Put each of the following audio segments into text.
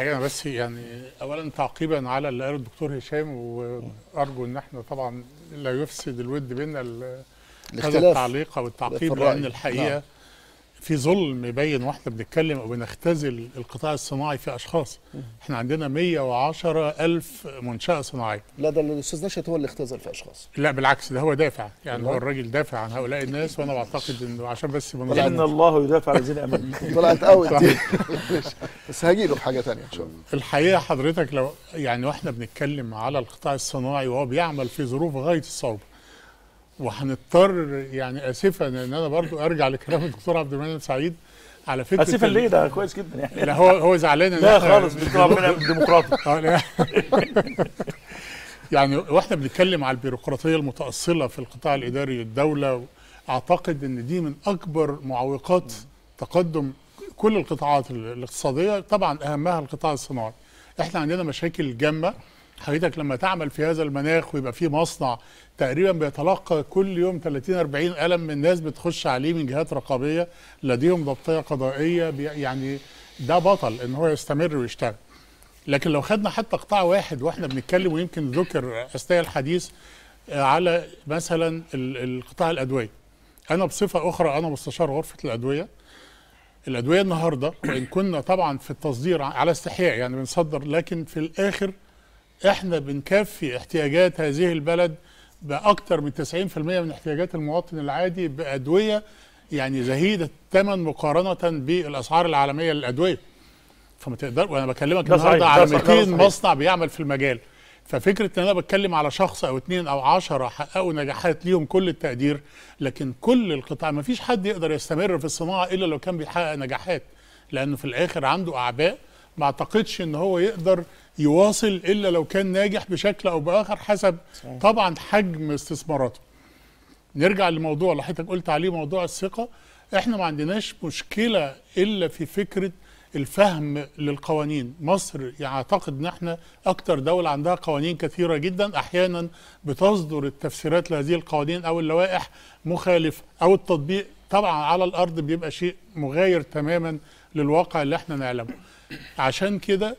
الحقيقه بس يعني اولا تعقيبا على اللي قاله الدكتور هشام وارجو ان احنا طبعا لا يفسد الود بيننا هذا التعليق او التعقيب لان الحقيقه نعم. في ظلم باين واحنا بنتكلم او بنختزل القطاع الصناعي في اشخاص احنا عندنا 110 الف منشاه صناعيه لا ده الاستاذ نشأت هو اللي اختزل في اشخاص لا بالعكس ده هو دافع يعني هو الراجل دافع عن هؤلاء الناس وانا بعتقد انه عشان بس لان الله يدافع عن الذين امنوا طلعت قوي بس هاجي له بحاجه ثانيه ان شاء الله الحقيقه حضرتك لو يعني واحنا بنتكلم على القطاع الصناعي وهو بيعمل في ظروف غايه الصعوبه وهنضطر يعني اسفا ان انا برضو ارجع لكلام الدكتور عبد المنعم سعيد على فكره اسفا ليه ده كويس جدا يعني لا هو هو زعلان لا خالص الدكتور عبد المنعم ديمقراطي آه، يعني واحنا بنتكلم على البيروقراطيه المتاصله في القطاع الاداري للدوله اعتقد ان دي من اكبر معوقات تقدم كل القطاعات الاقتصاديه طبعا اهمها القطاع الصناعي احنا عندنا مشاكل جامه حضرتك لما تعمل في هذا المناخ ويبقى فيه مصنع تقريبا بيتلقى كل يوم 30 40 قلم من ناس بتخش عليه من جهات رقابيه لديهم ضبطيه قضائيه يعني ده بطل ان هو يستمر ويشتغل لكن لو خدنا حتى قطاع واحد واحنا بنتكلم ويمكن ذكر اثناء الحديث آه، على مثلا القطاع الادويه انا بصفه اخرى انا مستشار غرفه الادويه الادويه النهارده وان كنا طبعا في التصدير على استحياء يعني بنصدر لكن في الاخر احنا بنكفي احتياجات هذه البلد باكثر من 90% من احتياجات المواطن العادي بادويه يعني زهيده الثمن مقارنه بالاسعار العالميه للادويه فما تقدر وانا بكلمك النهارده على 200 مصنع بيعمل في المجال ففكره ان انا بتكلم على شخص او اثنين او عشرة حققوا نجاحات ليهم كل التقدير لكن كل القطاع ما فيش حد يقدر يستمر في الصناعه الا لو كان بيحقق نجاحات لانه في الاخر عنده اعباء ما اعتقدش ان هو يقدر يواصل الا لو كان ناجح بشكل او باخر حسب صحيح. طبعا حجم استثماراته نرجع لموضوع اللي حضرتك قلت عليه موضوع الثقه احنا ما عندناش مشكله الا في فكره الفهم للقوانين مصر يعتقد يعني ان احنا اكتر دوله عندها قوانين كثيره جدا احيانا بتصدر التفسيرات لهذه القوانين او اللوائح مخالفه او التطبيق طبعا على الارض بيبقى شيء مغاير تماما للواقع اللي احنا نعلمه عشان كده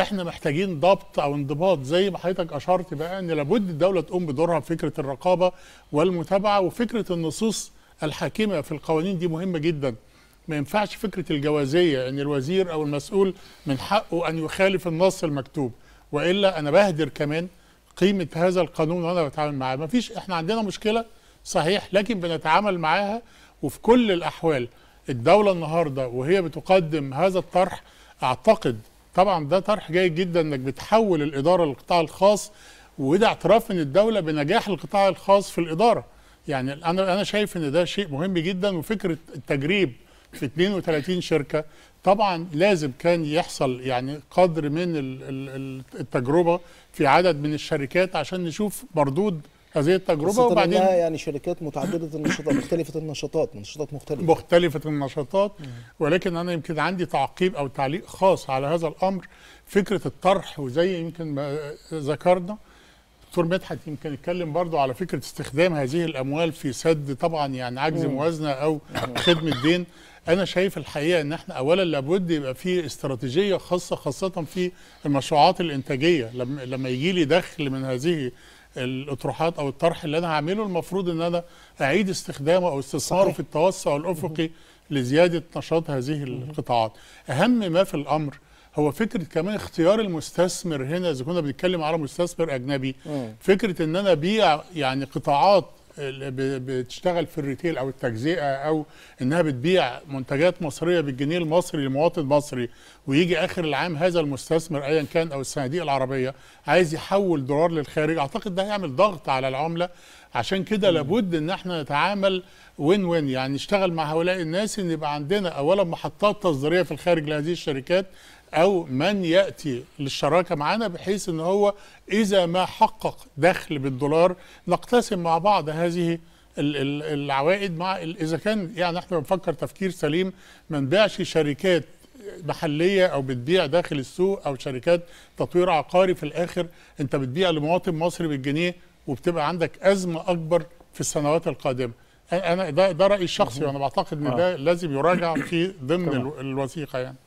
احنا محتاجين ضبط او انضباط زي ما حضرتك اشرت بقى ان لابد الدوله تقوم بدورها في فكره الرقابه والمتابعه وفكره النصوص الحاكمه في القوانين دي مهمه جدا ما ينفعش فكره الجوازيه ان الوزير او المسؤول من حقه ان يخالف النص المكتوب والا انا بهدر كمان قيمه هذا القانون وانا بتعامل معاه ما فيش احنا عندنا مشكله صحيح لكن بنتعامل معاها وفي كل الاحوال الدوله النهارده وهي بتقدم هذا الطرح اعتقد طبعا ده طرح جيد جدا انك بتحول الاداره للقطاع الخاص وده اعتراف من الدوله بنجاح القطاع الخاص في الاداره يعني انا انا شايف ان ده شيء مهم جدا وفكره التجريب في 32 شركه طبعا لازم كان يحصل يعني قدر من التجربه في عدد من الشركات عشان نشوف مردود هذه التجربه وبعدين يعني شركات متعدده النشاطات مختلفه النشاطات نشاطات مختلفه مختلفه النشاطات ولكن انا يمكن عندي تعقيب او تعليق خاص على هذا الامر فكره الطرح وزي يمكن ما ذكرنا دكتور مدحت يمكن اتكلم برضو على فكره استخدام هذه الاموال في سد طبعا يعني عجز موازنه او خدمه دين انا شايف الحقيقه ان احنا اولا لابد يبقى في استراتيجيه خاصه خاصه في المشروعات الانتاجيه لما يجي لي دخل من هذه الاطروحات او الطرح اللي انا هعمله المفروض ان انا اعيد استخدامه او استثماره في التوسع الافقي لزياده نشاط هذه القطاعات اهم ما في الامر هو فكره كمان اختيار المستثمر هنا اذا كنا بنتكلم على مستثمر اجنبي فكره ان انا ابيع يعني قطاعات بتشتغل في الريتيل او التجزئه او انها بتبيع منتجات مصريه بالجنيه المصري لمواطن مصري ويجي اخر العام هذا المستثمر ايا كان او الصناديق العربيه عايز يحول دولار للخارج اعتقد ده هيعمل ضغط على العمله عشان كده لابد ان احنا نتعامل وين وين يعني نشتغل مع هؤلاء الناس ان يبقى عندنا اولا محطات تصديريه في الخارج لهذه الشركات او من ياتي للشراكه معنا بحيث ان هو اذا ما حقق دخل بالدولار نقتسم مع بعض هذه العوائد مع اذا كان يعني احنا بنفكر تفكير سليم ما نبيعش شركات محليه او بتبيع داخل السوق او شركات تطوير عقاري في الاخر انت بتبيع لمواطن مصري بالجنيه وبتبقى عندك ازمه اكبر في السنوات القادمه انا ده ده رايي الشخصي وانا بعتقد ان آه. ده لازم يراجع في ضمن الوثيقه يعني